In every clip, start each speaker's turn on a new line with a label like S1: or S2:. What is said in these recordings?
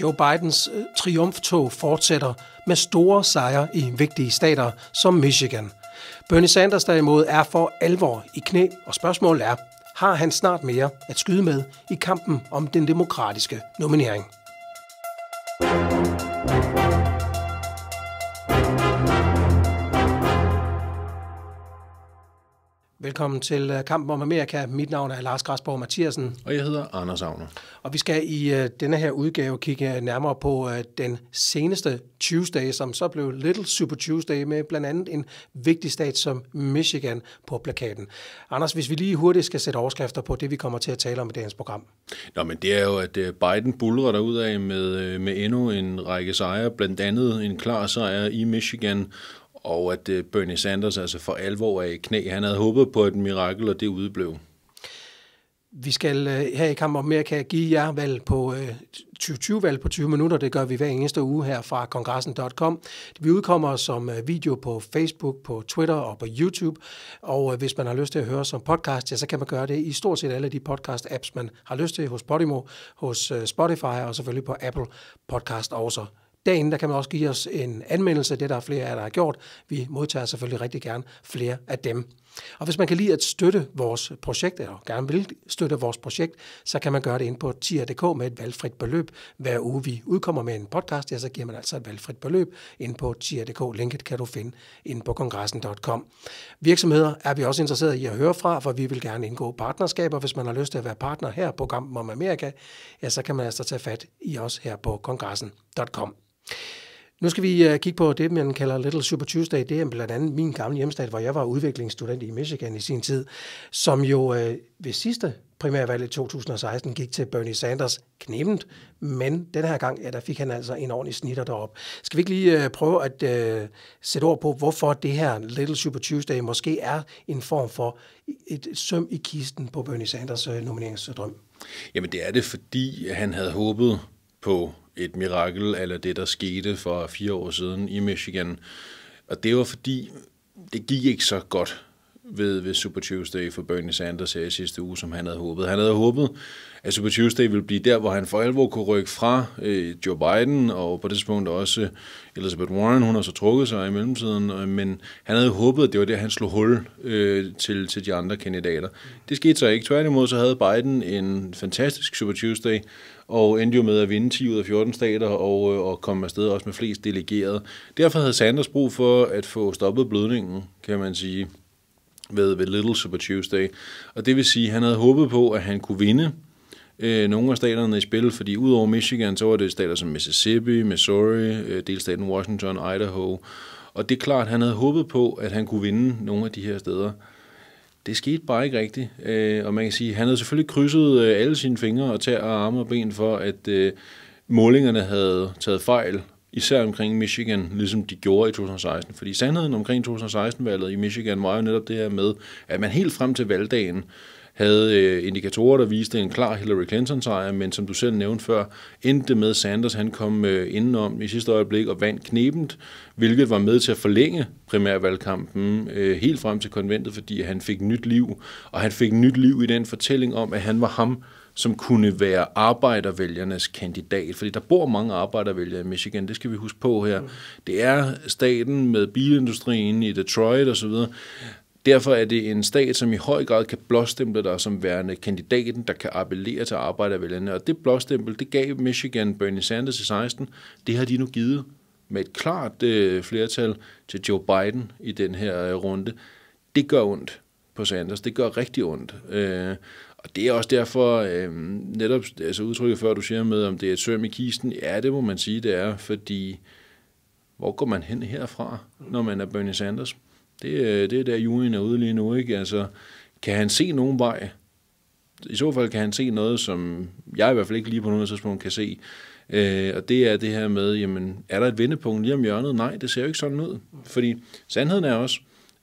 S1: Joe Bidens øh, triumftog fortsætter med store sejre i vigtige stater som Michigan. Bernie Sanders derimod er for alvor i knæ, og spørgsmålet er, har han snart mere at skyde med i kampen om den demokratiske nominering? velkommen til øh, Kampen om Amerika. Mit navn er Lars Græsborg Mathiasen. Og jeg hedder Anders Agner. Og vi skal i øh, denne her udgave kigge øh, nærmere på den seneste Tuesday, som så blev Little Super Tuesday med blandt andet en vigtig stat som Michigan på plakaten. Anders, hvis vi lige hurtigt skal sætte overskrifter på det, vi kommer til at tale om i dagens program.
S2: Nå, men det er jo, at Biden bulrer derudad med, med endnu en række sejre, blandt andet en klar sejr i Michigan, og at øh, Bernie Sanders altså for alvor er i knæ. Han havde håbet på et mirakel, og det udeblev.
S1: Vi skal øh, her i Kamp om Amerika give jer valg på 2020-valg øh, på 20 minutter. Det gør vi hver eneste uge her fra kongressen.com. Vi udkommer som video på Facebook, på Twitter og på YouTube. Og hvis man har lyst til at høre som podcast, ja, så kan man gøre det i stort set alle de podcast-apps, man har lyst til hos Podimo, hos Spotify og selvfølgelig på Apple Podcast også. Dagen der kan man også give os en anmeldelse. Det der er flere af jer, der har gjort. Vi modtager selvfølgelig rigtig gerne flere af dem. Og hvis man kan lide at støtte vores projekt, eller gerne vil støtte vores projekt, så kan man gøre det ind på tier.dk med et valgfrit beløb. Hver uge vi udkommer med en podcast, ja, så giver man altså et valgfrit beløb ind på tier.dk. Linket kan du finde ind på kongressen.com. Virksomheder er vi også interesserede i at høre fra, for vi vil gerne indgå partnerskaber. Hvis man har lyst til at være partner her på kampen om Amerika, ja, så kan man altså tage fat i os her på kongressen.com. Nu skal vi øh, kigge på det, man kalder Little Super Tuesday. Det er blandt andet min gamle hjemstat, hvor jeg var udviklingsstudent i Michigan i sin tid, som jo øh, ved sidste primærvalg i 2016 gik til Bernie Sanders knæbent, men den her gang, ja, der fik han altså en ordentlig snitter derop. Skal vi ikke lige øh, prøve at uh, sætte ord på, hvorfor det her Little Super Tuesday måske er en form for et søm i kisten på Bernie Sanders nomineringsdrøm?
S2: Jamen det er det, fordi han havde håbet på et mirakel, eller det, der skete for fire år siden i Michigan. Og det var fordi, det gik ikke så godt ved, ved Super Tuesday for Bernie Sanders her i sidste uge, som han havde håbet. Han havde håbet, at Super Tuesday ville blive der, hvor han for alvor kunne rykke fra øh, Joe Biden, og på det tidspunkt også Elizabeth Warren, hun har så trukket sig i mellemtiden, øh, men han havde håbet, at det var der, han slog hul øh, til, til de andre kandidater. Det skete så ikke. Tværtimod så havde Biden en fantastisk Super Tuesday, og endte jo med at vinde 10 ud af 14 stater og, øh, og komme afsted også med flest delegerede. Derfor havde Sanders brug for at få stoppet blødningen, kan man sige ved, ved Little Super Tuesday. Og det vil sige, at han havde håbet på, at han kunne vinde øh, nogle af staterne i spil, fordi udover Michigan, så var det stater som Mississippi, Missouri, øh, delstaten Washington, Idaho. Og det er klart, han havde håbet på, at han kunne vinde nogle af de her steder. Det skete bare ikke rigtigt, øh, og man kan sige, han havde selvfølgelig krydset øh, alle sine fingre og tager og arme og ben for, at øh, målingerne havde taget fejl, især omkring Michigan, ligesom de gjorde i 2016. Fordi sandheden omkring 2016-valget i Michigan var jo netop det her med, at man helt frem til valgdagen havde øh, indikatorer, der viste en klar Hillary Clinton-sejr, men som du selv nævnte før, endte med Sanders, han kom øh, indenom i sidste øjeblik og vandt knebent, hvilket var med til at forlænge primærvalgkampen øh, helt frem til konventet, fordi han fik nyt liv, og han fik nyt liv i den fortælling om, at han var ham, som kunne være arbejdervælgernes kandidat. Fordi der bor mange arbejdervælgere i Michigan, det skal vi huske på her. Mm. Det er staten med bilindustrien i Detroit osv., Derfor er det en stat, som i høj grad kan blåstemple dig som værende kandidaten, der kan appellere til arbejdervælgerne. Og det blåstempel, det gav Michigan Bernie Sanders i 16. Det har de nu givet med et klart øh, flertal til Joe Biden i den her øh, runde. Det gør ondt på Sanders. Det gør rigtig ondt. Øh, og det er også derfor, øh, netop altså udtrykket før, du siger med, om det er et søm i kisten, ja, det må man sige, det er, fordi hvor går man hen herfra, når man er Bernie Sanders? Det, øh, det er der, julen er ude lige nu, ikke? Altså, kan han se nogen vej? I så fald kan han se noget, som jeg i hvert fald ikke lige på noget tidspunkt kan se. Øh, og det er det her med, jamen, er der et vendepunkt lige om hjørnet? Nej, det ser jo ikke sådan ud. Fordi sandheden er også,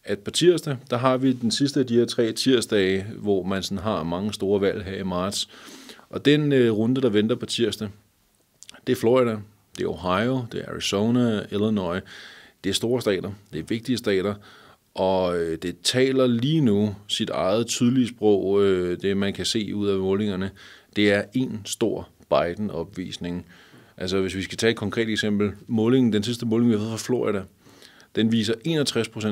S2: at på tirsdag, der har vi den sidste af de her tre tirsdage, hvor man sådan har mange store valg her i marts. Og den øh, runde, der venter på tirsdag, det er Florida, det er Ohio, det er Arizona, Illinois. Det er store stater, det er vigtige stater, og øh, det taler lige nu sit eget tydelige sprog, øh, det man kan se ud af målingerne. Det er en stor Biden-opvisning. Altså hvis vi skal tage et konkret eksempel, målingen, den sidste måling, vi har fået fra Florida, den viser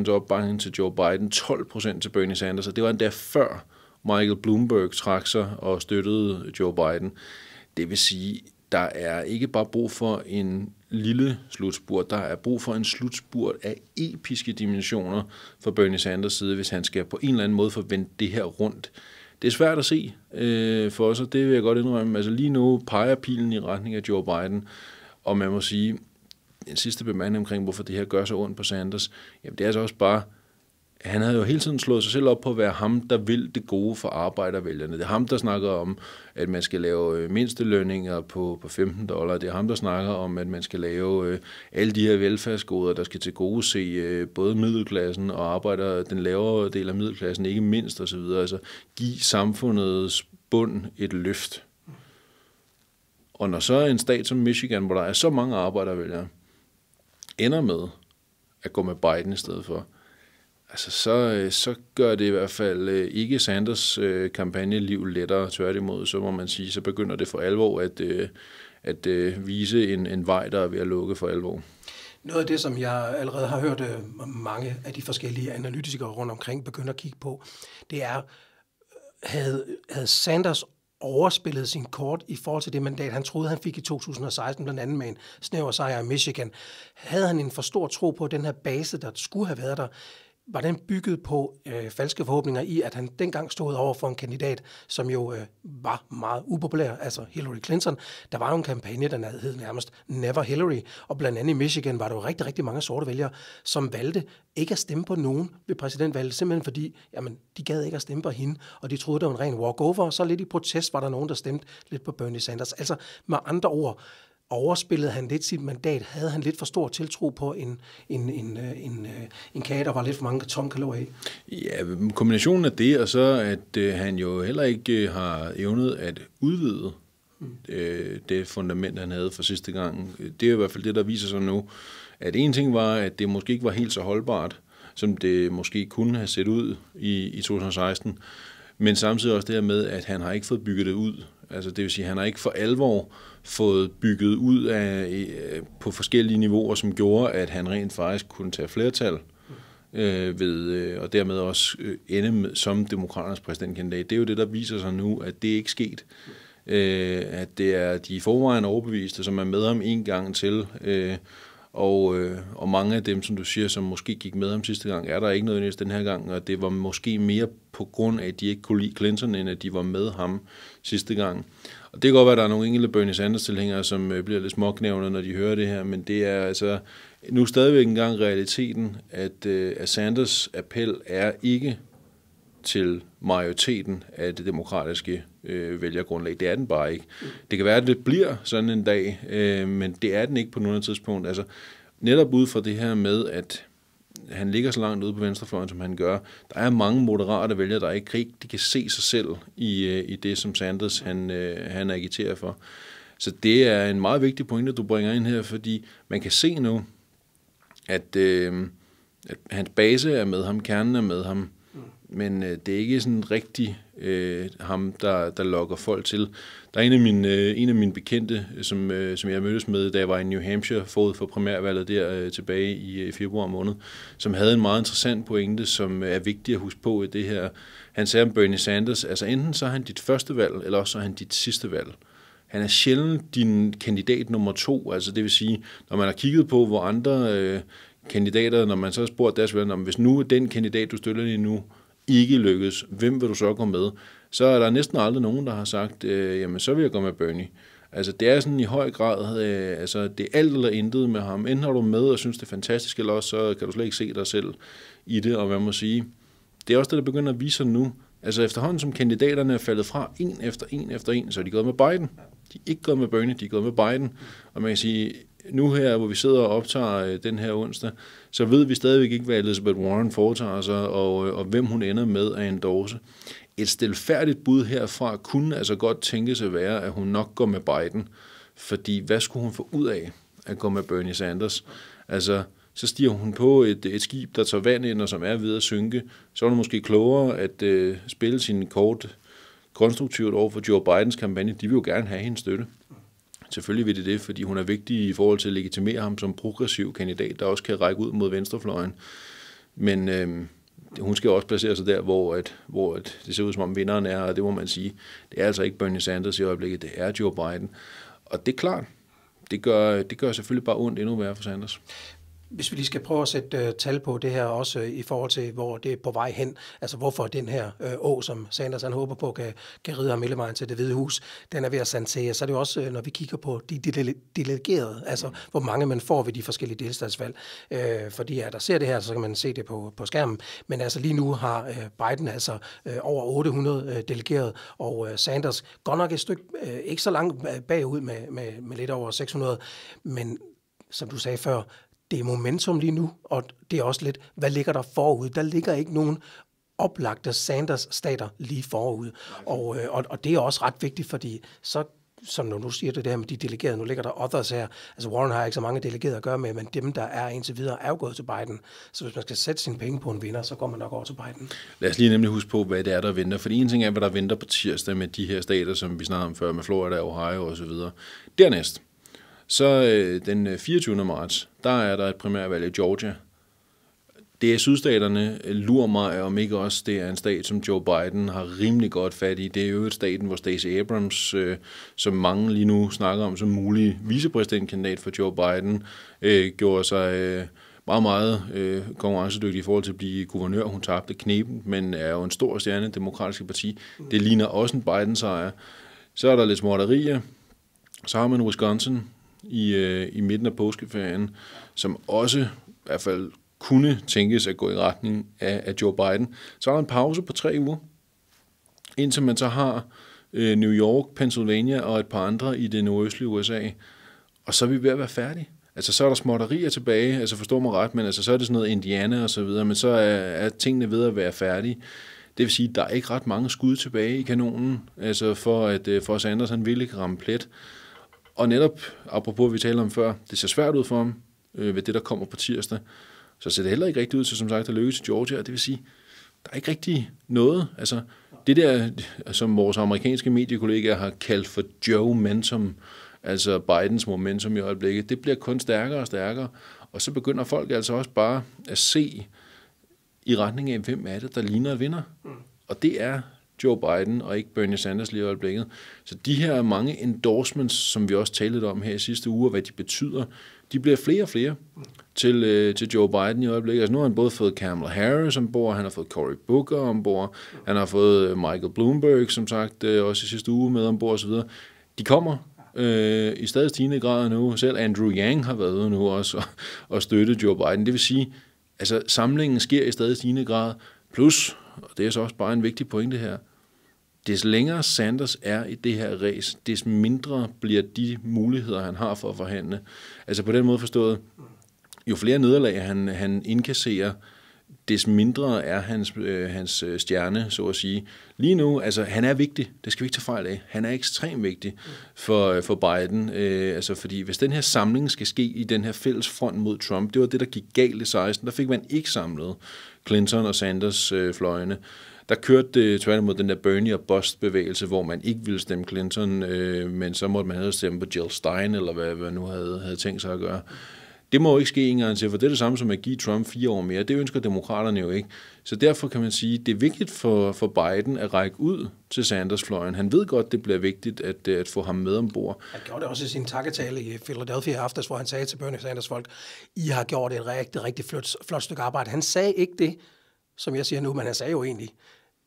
S2: 61% opbakning til Joe Biden, 12% til Bernie Sanders, og det var endda før Michael Bloomberg trak sig og støttede Joe Biden. Det vil sige, der er ikke bare brug for en lille slutspurt, der er brug for en slutspurt af episke dimensioner for Bernie Sanders side, hvis han skal på en eller anden måde forvente det her rundt. Det er svært at se øh, for os, og det vil jeg godt indrømme. Altså lige nu peger pilen i retning af Joe Biden, og man må sige, en sidste bemærkning omkring, hvorfor det her gør så ondt på Sanders, jamen det er altså også bare, han havde jo hele tiden slået sig selv op på at være ham, der vil det gode for arbejdervælgerne. Det er ham, der snakker om, at man skal lave øh, mindstelønninger på, på 15 dollar. Det er ham, der snakker om, at man skal lave øh, alle de her velfærdsgoder, der skal til gode se øh, både middelklassen og arbejder, den lavere del af middelklassen, ikke mindst osv. Altså give samfundets bund et løft. Og når så en stat som Michigan, hvor der er så mange arbejdervælgere, ender med at gå med Biden i stedet for, altså så, øh, så gør det i hvert fald øh, ikke Sanders øh, kampagneliv lettere. Tværtimod, så må man sige, så begynder det for alvor at, at vise en, en vej, der er ved at lukke for alvor.
S1: Noget af det, som jeg allerede har hørt mange af de forskellige analytikere rundt omkring begynder at kigge på, det er, havde, havde Sanders overspillede sin kort i forhold til det mandat, han troede, han fik i 2016, blandt andet med en snæver sejr i Michigan. Havde han en for stor tro på den her base, der skulle have været der, var den bygget på øh, falske forhåbninger i, at han dengang stod over for en kandidat, som jo øh, var meget upopulær, altså Hillary Clinton. Der var jo en kampagne, der hed nærmest Never Hillary, og blandt andet i Michigan var der jo rigtig, rigtig mange sorte vælgere, som valgte ikke at stemme på nogen ved præsidentvalget, simpelthen fordi, jamen, de gad ikke at stemme på hende, og de troede, det var en ren walkover, og så lidt i protest var der nogen, der stemte lidt på Bernie Sanders. Altså, med andre ord, øh, overspillede han lidt sit mandat? Havde han lidt for stor tiltro på en, en, en, øh, en, øh, en kage, der var lidt for mange tom kalorier
S2: i? Ja, kombinationen af det, og så at øh, han jo heller ikke øh, har evnet at udvide mm. øh, det fundament, han havde for sidste gang. Det er i hvert fald det, der viser sig nu, at en ting var, at det måske ikke var helt så holdbart, som det måske kunne have set ud i, i 2016, men samtidig også det her med, at han har ikke fået bygget det ud Altså det vil sige, at han har ikke for alvor fået bygget ud af, øh, på forskellige niveauer, som gjorde, at han rent faktisk kunne tage flertal øh, ved, øh, og dermed også øh, ende med, som demokraternes præsidentkandidat. Det er jo det, der viser sig nu, at det ikke sket. Øh, at det er de forvejen overbeviste, som er med ham en gang til, øh, og, øh, og mange af dem, som du siger, som måske gik med ham sidste gang, er der ikke noget den her gang, og det var måske mere på grund af, at de ikke kunne lide Clinton, end at de var med ham sidste gang. Og det kan godt være, at der er nogle enkelte Bernie Sanders tilhængere, som øh, bliver lidt småknævne, når de hører det her, men det er altså nu stadigvæk engang realiteten, at, øh, at Sanders appel er ikke til majoriteten af det demokratiske øh, vælgergrundlag. Det er den bare ikke. Det kan være, at det bliver sådan en dag, øh, men det er den ikke på nogen tidspunkt. Altså, netop ud fra det her med, at han ligger så langt ude på venstrefløjen, som han gør. Der er mange moderate vælgere, der ikke rigtig kan se sig selv i, øh, i det, som Sanders han, øh, han agiterer for. Så det er en meget vigtig pointe, du bringer ind her, fordi man kan se nu, at, øh, at hans base er med ham, kernen er med ham, men øh, det er ikke sådan rigtig øh, ham, der, der lokker folk til. Der er en af mine, øh, en af mine bekendte, øh, som, øh, som jeg mødtes med, da jeg var i New Hampshire forud for primærvalget der øh, tilbage i i øh, februar måned, som havde en meget interessant pointe, som øh, er vigtig at huske på i det her. Han sagde om Bernie Sanders, altså enten så er han dit første valg, eller også så er han dit sidste valg. Han er sjældent din kandidat nummer to, altså det vil sige, når man har kigget på, hvor andre øh, kandidater, når man så spørger deres venner, om hvis nu den kandidat, du støtter lige nu, ikke lykkes, hvem vil du så gå med? Så er der næsten aldrig nogen, der har sagt, øh, jamen så vil jeg gå med Bernie. Altså det er sådan i høj grad, øh, altså det er alt eller intet med ham. Enten har du med og synes det er fantastisk, eller også så kan du slet ikke se dig selv i det, og hvad må sige, det er også det, der begynder at vise sig nu. Altså efterhånden som kandidaterne er faldet fra en efter en efter en, så er de gået med Biden. De er ikke gået med Bernie, de er gået med Biden. Og man kan sige, nu her, hvor vi sidder og optager øh, den her onsdag, så ved vi stadigvæk ikke, hvad Elizabeth Warren foretager sig, og, øh, og hvem hun ender med at endorse. Et stilfærdigt bud herfra kunne altså godt tænkes at være, at hun nok går med Biden, fordi hvad skulle hun få ud af at gå med Bernie Sanders? Altså, så stiger hun på et, et skib, der tager vand ind, og som er ved at synke. Så er det måske klogere at øh, spille sin kort konstruktivt over for Joe Bidens kampagne. De vil jo gerne have hendes støtte. Selvfølgelig vil det det, fordi hun er vigtig i forhold til at legitimere ham som progressiv kandidat, der også kan række ud mod venstrefløjen. Men øh, hun skal også placere sig der, hvor, at, hvor at det ser ud som om vinderen er, og det må man sige. Det er altså ikke Bernie Sanders i øjeblikket, det er Joe Biden. Og det er klart, det gør, det gør selvfølgelig bare ondt endnu værre for Sanders.
S1: Hvis vi lige skal prøve at sætte uh, tal på det her også uh, i forhold til, hvor det er på vej hen, altså hvorfor den her uh, å, som Sanders han håber på, kan, kan ride ham hele vejen til det hvide hus, den er ved at sandsæge. Så er det jo også, uh, når vi kigger på de delegerede, altså mm. hvor mange man får ved de forskellige delstatsvalg. uh, fordi at der ser det her, så kan man se det på, på skærmen. Men altså lige nu har uh, Biden altså uh, over 800 uh, delegerede, og uh, Sanders godt nok et stykke, uh, ikke så langt bagud med, med, med lidt over 600, men som du sagde før, det er momentum lige nu, og det er også lidt, hvad ligger der forud? Der ligger ikke nogen oplagte Sanders-stater lige forud. Og, øh, og, og det er også ret vigtigt, fordi så som når du siger det der med de delegerede, nu ligger der others her, altså Warren har ikke så mange delegerede at gøre med, men dem, der er indtil videre, er jo gået til Biden. Så hvis man skal sætte sine penge på en vinder, så går man nok over til Biden.
S2: Lad os lige nemlig huske på, hvad det er, der venter. For en ting er, hvad der venter på tirsdag med de her stater, som vi snakkede om før, med Florida, Ohio osv. Dernæst, så øh, den 24. Øh, marts, der er der et primærvalg i Georgia. Det er sydstaterne, øh, lurer mig, om ikke også det er en stat, som Joe Biden har rimelig godt fat i. Det er jo et staten, hvor Stacey Abrams, øh, som mange lige nu snakker om som mulig vicepræsidentkandidat for Joe Biden, øh, gjorde sig... Øh, meget, meget øh, konkurrencedygtig i forhold til at blive guvernør. Hun tabte knepen, men er jo en stor stjerne demokratiske parti. Det ligner også en Biden-sejr. Så er der lidt småtterier. Så har man Wisconsin, i, øh, i midten af påskeferien, som også i hvert fald kunne tænkes at gå i retning af, af Joe Biden. Så er der en pause på tre uger, indtil man så har øh, New York, Pennsylvania og et par andre i det nordøstlige USA. Og så er vi ved at være færdige. Altså, så er der småtterier tilbage, altså forstår mig ret, men altså, så er det sådan noget Indiana og så videre, men så er, er tingene ved at være færdige. Det vil sige, at der er ikke ret mange skud tilbage i kanonen, altså for at, øh, for os Sanders han ville ramme plet. Og netop, apropos vi talte om før, det ser svært ud for ham øh, ved det, der kommer på tirsdag. Så ser det heller ikke rigtigt ud til, som sagt, at lykkes i Georgia. Det vil sige, der er ikke rigtig noget. Altså, det der, som vores amerikanske mediekollegaer har kaldt for Joe Momentum, altså Bidens momentum i øjeblikket, det bliver kun stærkere og stærkere. Og så begynder folk altså også bare at se i retning af, hvem er det, der ligner vinder. Mm. Og det er Joe Biden og ikke Bernie Sanders lige i øjeblikket. Så de her mange endorsements, som vi også talte om her i sidste uge, og hvad de betyder, de bliver flere og flere til, øh, til Joe Biden i øjeblikket. Altså nu har han både fået Kamala Harris ombord, han har fået Cory Booker ombord, han har fået øh, Michael Bloomberg, som sagt, øh, også i sidste uge med ombord osv. De kommer øh, i stadig stigende grad nu. Selv Andrew Yang har været ude nu også og, og støtte Joe Biden. Det vil sige, altså samlingen sker i stadig stigende grad, plus og det er så også bare en vigtig pointe her, des længere Sanders er i det her race, des mindre bliver de muligheder, han har for at forhandle. Altså på den måde forstået, jo flere nederlag han, han indkasserer, des mindre er hans, øh, hans øh, stjerne, så at sige. Lige nu, altså han er vigtig, det skal vi ikke tage fejl af, han er ekstremt vigtig for, øh, for Biden, øh, altså fordi hvis den her samling skal ske i den her fælles front mod Trump, det var det, der gik galt i 16, der fik man ikke samlet Clinton og Sanders øh, fløjene, der kørte det tværtimod den der Bernie og Bust-bevægelse, hvor man ikke ville stemme Clinton, øh, men så måtte man have stemme på Jill Stein, eller hvad hvad nu havde, havde tænkt sig at gøre. Det må jo ikke ske en gang til, for det er det samme som at give Trump fire år mere. Det ønsker demokraterne jo ikke. Så derfor kan man sige, at det er vigtigt for, for Biden at række ud til Sanders-fløjen. Han ved godt, det bliver vigtigt at, øh, at få ham med ombord.
S1: Han gjorde det også i sin takketale i Philadelphia i aftes, hvor han sagde til Bernie Sanders folk, I har gjort et rigtig, rigtig flot, flot stykke arbejde. Han sagde ikke det, som jeg siger nu, men han sagde jo egentlig,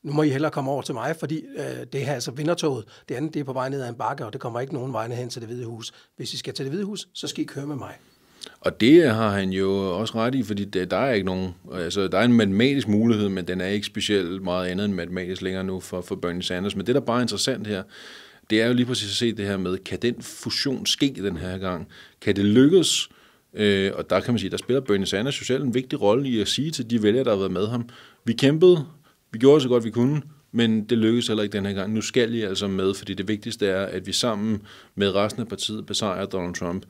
S1: nu må I hellere komme over til mig, fordi øh, det her altså vindertoget, det andet det er på vej ned ad en bakke, og det kommer ikke nogen vegne hen til det hvide hus. Hvis I skal til det hvide hus, så skal I køre med mig.
S2: Og det har han jo også ret i, fordi der er ikke nogen, altså der er en matematisk mulighed, men den er ikke specielt meget andet end matematisk længere nu for, for Bernie Sanders. Men det, der bare er interessant her, det er jo lige præcis at se det her med, kan den fusion ske den her gang? Kan det lykkes? Øh, og der kan man sige, der spiller Bernie Sanders socialt en vigtig rolle i at sige til de vælgere, der har været med ham, vi kæmpede, vi gjorde så godt vi kunne, men det lykkedes heller ikke den her gang. Nu skal I altså med, fordi det vigtigste er, at vi sammen med resten af partiet besejrer Donald Trump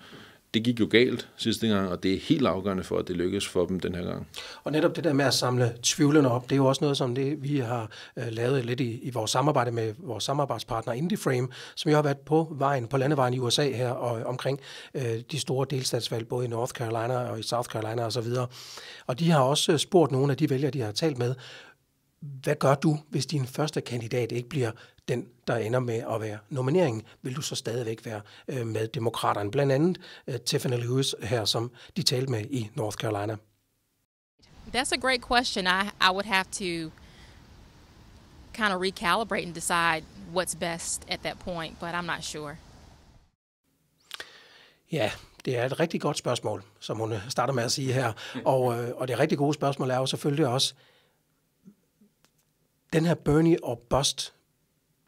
S2: det gik jo galt sidste gang, og det er helt afgørende for, at det lykkes for dem den her gang.
S1: Og netop det der med at samle tvivlerne op, det er jo også noget, som det, vi har øh, lavet lidt i, i vores samarbejde med vores samarbejdspartner IndieFrame, som jo har været på vejen, på landevejen i USA her og øh, omkring øh, de store delstatsvalg, både i North Carolina og i South Carolina osv. Og, så videre. og de har også øh, spurgt nogle af de vælgere, de har talt med, hvad gør du, hvis din første kandidat ikke bliver den, der ender med at være nomineringen? Vil du så stadigvæk være øh, med demokraterne? Blandt andet øh, Tiffany Lewis her, som de talte med i North Carolina. That's a great question. I, I would have to kind of recalibrate and decide what's best at that point, but I'm not sure. Ja, Det er et rigtig godt spørgsmål, som hun øh, starter med at sige her. Mm. Og, øh, og det rigtig gode spørgsmål er jo selvfølgelig også, den her Bernie og Bust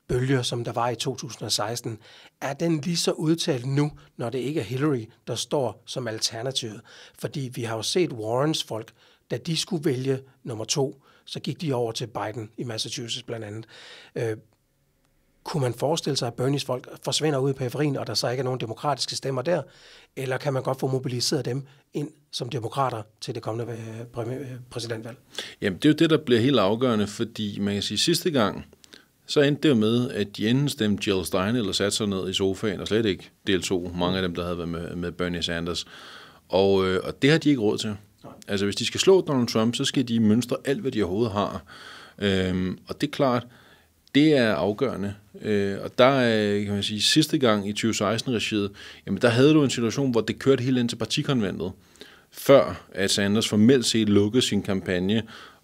S1: bølge, som der var i 2016, er den lige så udtalt nu, når det ikke er Hillary, der står som alternativet? Fordi vi har jo set Warrens folk, da de skulle vælge nummer to, så gik de over til Biden i Massachusetts blandt andet. Øh, kunne man forestille sig, at Bernies folk forsvinder ud i periferien, og der så ikke er nogen demokratiske stemmer der? Eller kan man godt få mobiliseret dem ind som demokrater til det kommende øh, øh, præsidentvalg?
S2: Jamen, det er jo det, der bliver helt afgørende, fordi man kan sige, at sidste gang, så endte det jo med, at de enten stemte Jill Stein eller satte sig ned i sofaen og slet ikke deltog, mange af dem, der havde været med, med Bernie Sanders. Og, øh, og det har de ikke råd til. Altså, hvis de skal slå Donald Trump, så skal de mønstre alt, hvad de overhovedet har. Øhm, og det er klart, det er afgørende. Øh, og der, øh, kan man sige, sidste gang i 2016-regiet, jamen der havde du en situation, hvor det kørte helt ind til partikonventet, før at Sanders formelt set lukkede sin kampagne,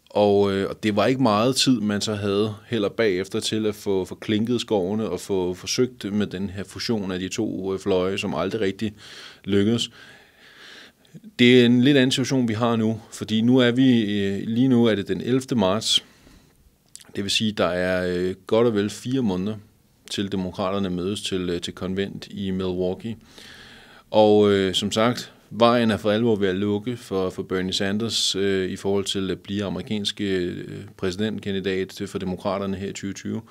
S2: og, øh, og det var ikke meget tid, man så havde heller bagefter til at få, få klinket skovene og få forsøgt med den her fusion af de to øh, fløje, som aldrig rigtig lykkedes. Det er en lidt anden situation, vi har nu, fordi nu er vi, øh, lige nu er det den 11. marts, det vil sige, at der er øh, godt og vel fire måneder til demokraterne mødes til, øh, til konvent i Milwaukee. Og øh, som sagt, vejen er for alvor ved at lukke for, for Bernie Sanders øh, i forhold til at blive amerikanske øh, præsidentkandidat for demokraterne her i 2020.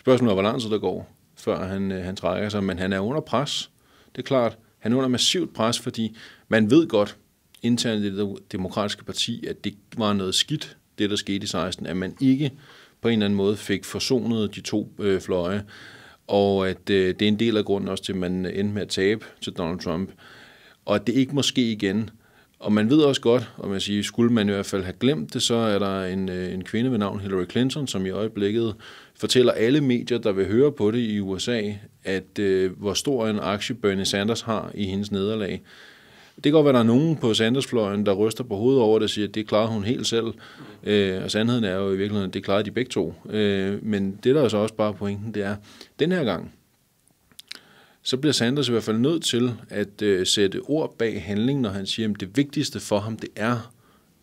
S2: Spørgsmålet er, hvor lang tid der går, før han, øh, han trækker sig, men han er under pres. Det er klart, han er under massivt pres, fordi man ved godt internt i det demokratiske parti, at det var noget skidt, det der skete i 16, at man ikke på en eller anden måde fik forsonet de to øh, fløje, og at øh, det er en del af grunden også til, at man endte med at tabe til Donald Trump, og at det ikke må ske igen. Og man ved også godt, og man siger, skulle man i hvert fald have glemt det, så er der en, øh, en kvinde ved navn Hillary Clinton, som i øjeblikket fortæller alle medier, der vil høre på det i USA, at øh, hvor stor en aktie Bernie Sanders har i hendes nederlag. Det kan godt være, at der er nogen på Sandersfløjen, der ryster på hovedet over det og siger, at det klarede hun helt selv. Øh, og sandheden er jo i virkeligheden, at det klarede de begge to. Øh, men det, der er så også bare pointen, det er, den her gang, så bliver Sanders i hvert fald nødt til at øh, sætte ord bag handling, når han siger, at det vigtigste for ham, det er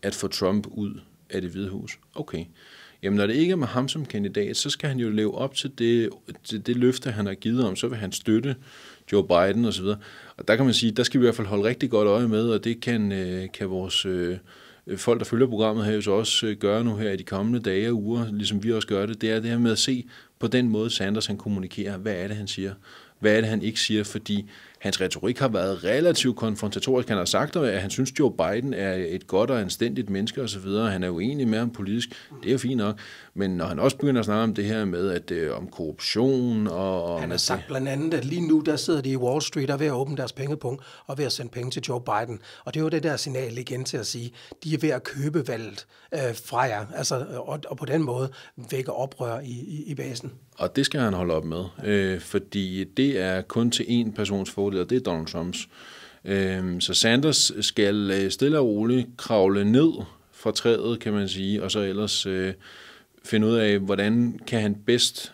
S2: at få Trump ud af det hvide hus. Okay. Jamen, når det ikke er med ham som kandidat, så skal han jo leve op til det, til det løfte, han har givet om, så vil han støtte Joe Biden osv. Og der kan man sige, der skal vi i hvert fald holde rigtig godt øje med, og det kan, øh, kan vores øh, øh folk, der følger programmet her, så også øh, gøre nu her i de kommende dage og uger, ligesom vi også gør det, det er det her med at se på den måde, Sanders han kommunikerer, hvad er det, han siger, hvad er det, han ikke siger, fordi Hans retorik har været relativt konfrontatorisk. Han har sagt, at han synes, Joe Biden er et godt og anstændigt menneske osv. Han er uenig med ham politisk. Det er jo fint nok. Men når han også begynder at snakke om det her med, at det øh, om korruption og... han har
S1: sagt det. blandt andet, at lige nu, der sidder de i Wall Street og er ved at åbne deres pengepunkt og ved at sende penge til Joe Biden. Og det er jo det der signal igen til at sige, de er ved at købe valget øh, fra jer. Altså, og, og på den måde vækker oprør i, i, i basen.
S2: Og det skal han holde op med, øh, fordi det er kun til én persons fordel, og det er Donald Trumps. Øh, så Sanders skal øh, stille og roligt kravle ned fra træet, kan man sige, og så ellers øh, finde ud af, hvordan kan han bedst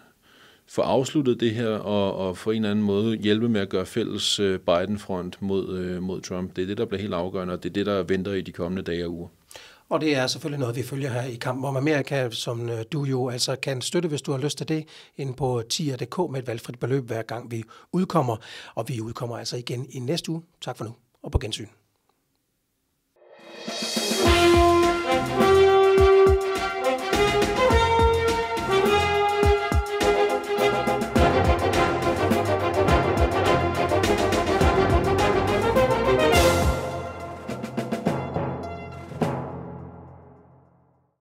S2: få afsluttet det her og, og få en eller anden måde hjælpe med at gøre fælles øh, Biden-front mod, øh, mod Trump. Det er det, der bliver helt afgørende, og det er det, der venter i de kommende dage og uger.
S1: Og det er selvfølgelig noget, vi følger her i Kampen om Amerika, som øh, du jo altså kan støtte, hvis du har lyst til det, ind på tier.dk med et valgfrit beløb, hver gang vi udkommer. Og vi udkommer altså igen i næste uge. Tak for nu, og på gensyn. thank you